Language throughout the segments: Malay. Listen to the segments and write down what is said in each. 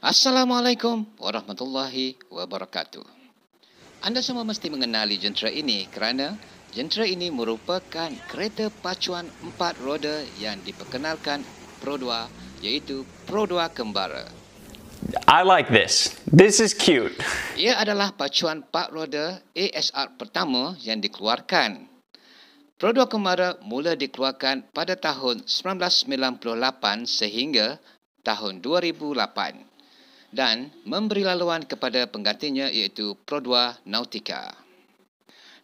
Assalamualaikum warahmatullahi wabarakatuh. Anda semua mesti mengenali jentera ini kerana jentera ini merupakan kereta pacuan empat roda yang diperkenalkan Pro2 iaitu Pro2 Kembara. I like this. This is cute. Ia adalah pacuan empat roda ASR pertama yang dikeluarkan Produk kemara mula dikeluarkan pada tahun 1998 sehingga tahun 2008 dan memberi laluan kepada penggantinya iaitu Produa Nautica.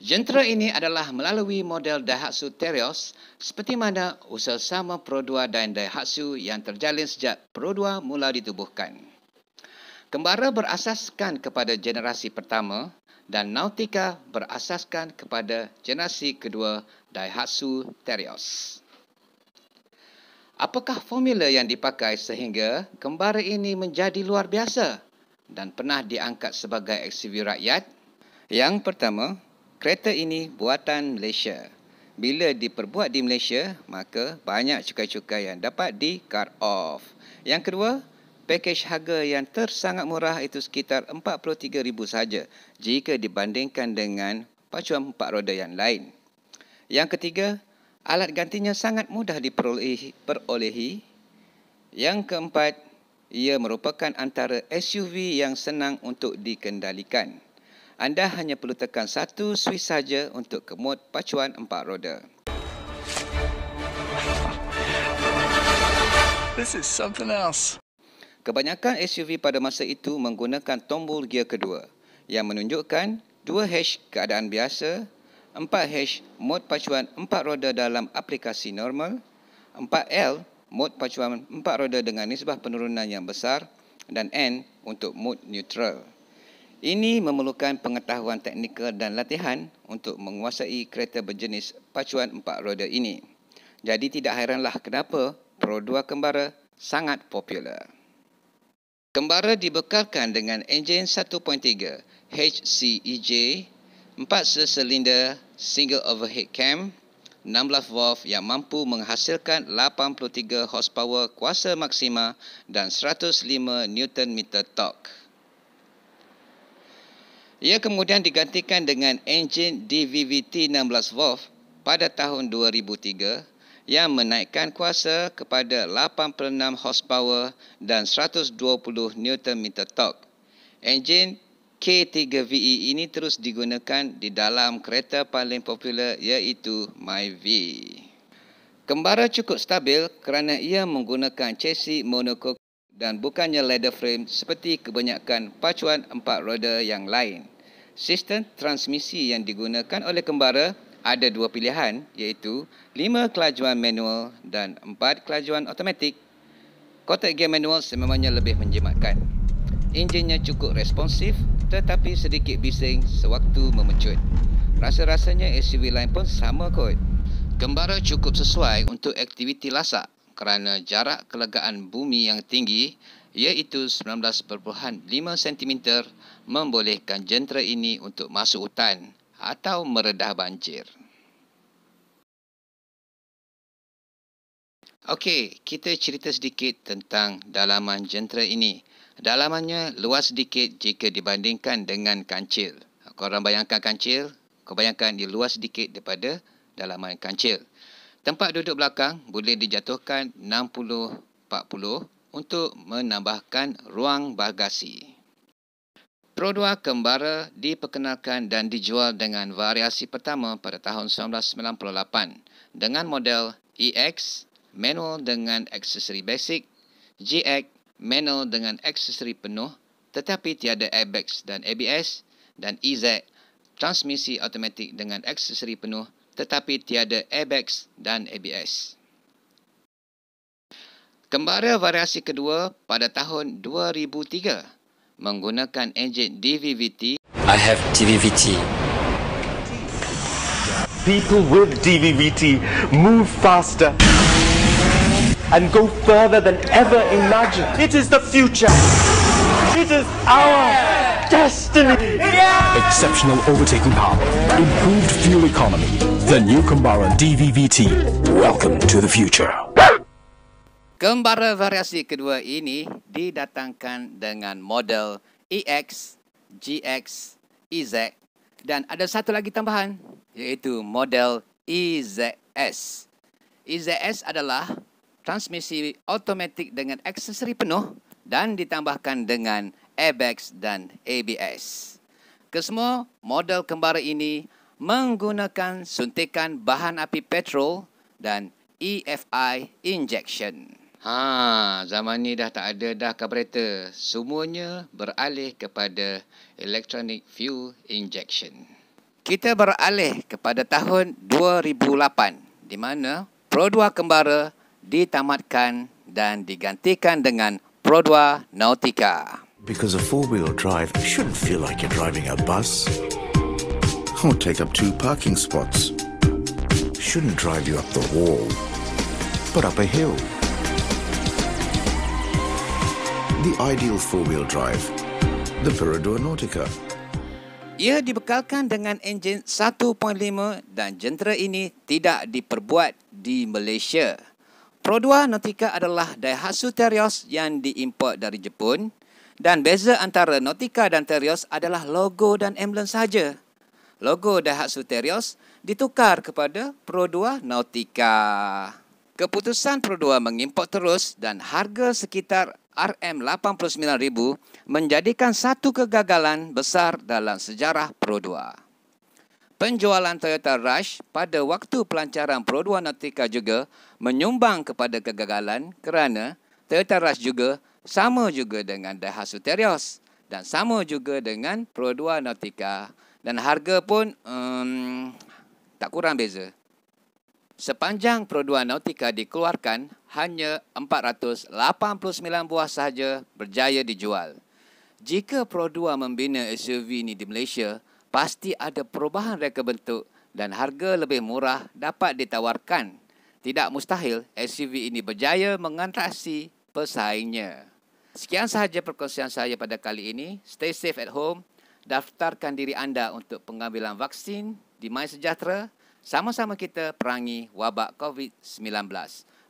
Jentera ini adalah melalui model Daihatsu Terios seperti mana usaha sama Produa dan Daihatsu yang terjalin sejak Produa mula ditubuhkan. Kembara berasaskan kepada generasi pertama dan Nautica berasaskan kepada generasi kedua Daihatsu Terios. Apakah formula yang dipakai sehingga kembara ini menjadi luar biasa dan pernah diangkat sebagai SUV rakyat? Yang pertama, kereta ini buatan Malaysia. Bila diperbuat di Malaysia, maka banyak cukai-cukai yang dapat di cut off. Yang kedua, pakej harga yang tersangat murah itu sekitar RM43,000 saja jika dibandingkan dengan pacuan empat roda yang lain. Yang ketiga, alat gantinya sangat mudah diperolehi. Yang keempat, ia merupakan antara SUV yang senang untuk dikendalikan. Anda hanya perlu tekan satu switch saja untuk kemud pacuan empat roda. This is something else. Kebanyakan SUV pada masa itu menggunakan tombol gear kedua yang menunjukkan 2 hash keadaan biasa, 4 hash mod pacuan 4 roda dalam aplikasi normal, 4L mod pacuan 4 roda dengan nisbah penurunan yang besar dan N untuk mod neutral. Ini memerlukan pengetahuan teknikal dan latihan untuk menguasai kereta berjenis pacuan 4 roda ini. Jadi tidak hairanlah kenapa Pro 2 Kembara sangat popular. Kembara dibekalkan dengan enjin 1.3 HCEJ, 4 silinder single overhead cam, 16 valve yang mampu menghasilkan 83 horsepower kuasa maksima dan 105 Newton meter torque. Ia kemudian digantikan dengan enjin DVVT 16 valve pada tahun yang menaikkan kuasa kepada 86 horsepower dan 120 Newton meter torque. Enjin K3VE ini terus digunakan di dalam kereta paling popular iaitu MyV. Kembara cukup stabil kerana ia menggunakan chassis monocoque dan bukannya ladder frame seperti kebanyakan pacuan empat roda yang lain. Sistem transmisi yang digunakan oleh kembara ada dua pilihan iaitu lima kelajuan manual dan empat kelajuan automatik. Kotak gear manual sememangnya lebih menjimatkan. Enjinnya cukup responsif tetapi sedikit bising sewaktu memecut. Rasa-rasanya SUV lain pun sama kot. Gembara cukup sesuai untuk aktiviti lasak kerana jarak kelegaan bumi yang tinggi iaitu 19.5 cm membolehkan jentera ini untuk masuk hutan atau meredah banjir. Okey, kita cerita sedikit tentang dalaman jentera ini. Dalamannya luas sedikit jika dibandingkan dengan kancil. Korang bayangkan kancil, korang bayangkan dia luas sedikit daripada dalaman kancil. Tempat duduk belakang boleh dijatuhkan 60-40 untuk menambahkan ruang bagasi. Perodua Kembara diperkenalkan dan dijual dengan variasi pertama pada tahun 1998 dengan model EX, manual dengan aksesori basic, GX, manual dengan aksesori penuh tetapi tiada airbags dan ABS dan EZ, transmisi automatik dengan aksesori penuh tetapi tiada airbags dan ABS. Kembara variasi kedua pada tahun 2003 menggunakan enjin DVVT. I have DVVT. People with DVVT move faster and go further than ever imagined. It is the future. It is our yeah. destiny. Yeah. Exceptional overtaking power, improved fuel economy, the new Kambara DVVT. Welcome to the future. Kembara variasi kedua ini didatangkan dengan model EX, GX, EZ dan ada satu lagi tambahan iaitu model EZS. EZS adalah transmisi automatik dengan aksesori penuh dan ditambahkan dengan airbags dan ABS. Kesemua model kembara ini menggunakan suntikan bahan api petrol dan EFI injection. Ha, zaman ni dah tak ada dah carburetor. Semuanya beralih kepada electronic fuel injection. Kita beralih kepada tahun 2008 di mana Pro 2 Kembara ditamatkan dan digantikan dengan Pro 2 Nautica. Because a four-wheel drive shouldn't feel like you're driving a bus. Or take up two parking spots. Shouldn't drive you up the wall, but up a hill. the ideal four-wheel drive, the Perador Nautica. Ia dibekalkan dengan enjin 1.5 dan jentera ini tidak diperbuat di Malaysia. Produa Nautica adalah Daihatsu Terios yang diimport dari Jepun dan beza antara Nautica dan Terios adalah logo dan emblem saja. Logo Daihatsu Terios ditukar kepada Produa Nautica. Keputusan Produa mengimport terus dan harga sekitar RM89.000 menjadikan satu kegagalan besar dalam sejarah Pro 2. Penjualan Toyota Rush pada waktu pelancaran Pro 2 Nautica juga menyumbang kepada kegagalan kerana Toyota Rush juga sama juga dengan Daihatsu Terios dan sama juga dengan Pro 2 Nautica dan harga pun um, tak kurang beza. Sepanjang Pro 2 Nautica dikeluarkan, hanya 489 buah sahaja berjaya dijual. Jika Pro2 membina SUV ini di Malaysia, pasti ada perubahan reka bentuk dan harga lebih murah dapat ditawarkan. Tidak mustahil SUV ini berjaya mengantasi pesaingnya. Sekian sahaja perkongsian saya pada kali ini. Stay safe at home. Daftarkan diri anda untuk pengambilan vaksin di MySejahtera. Sama-sama kita perangi wabak COVID-19.